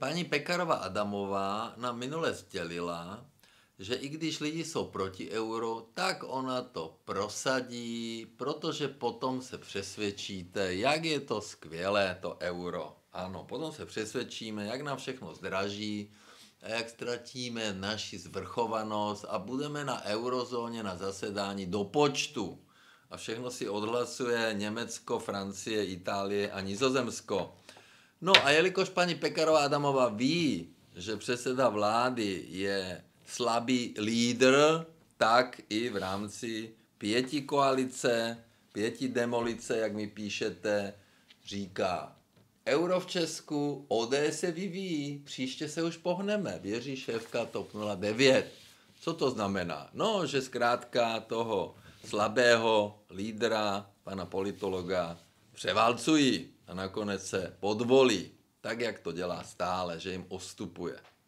paní Pekarová Adamová nám minule sdělila, že i když lidi jsou proti euro, tak ona to prosadí, protože potom se přesvědčíte, jak je to skvělé to euro. Ano, potom se přesvědčíme, jak nám všechno zdraží, a jak ztratíme naši zvrchovanost a budeme na eurozóně na zasedání do počtu. A všechno si odhlasuje Německo, Francie, Itálie a Nizozemsko. No a jelikož paní Pekarová Adamová ví, že předseda vlády je slabý lídr, tak i v rámci pěti koalice, pěti demolice, jak mi píšete, říká, euro v Česku, OD se vyvíjí, příště se už pohneme, věří šéfka TOP 09. Co to znamená? No, že zkrátka toho slabého lídra, pana politologa, převálcují a nakonec se podvolí, tak jak to dělá stále, že jim ostupuje.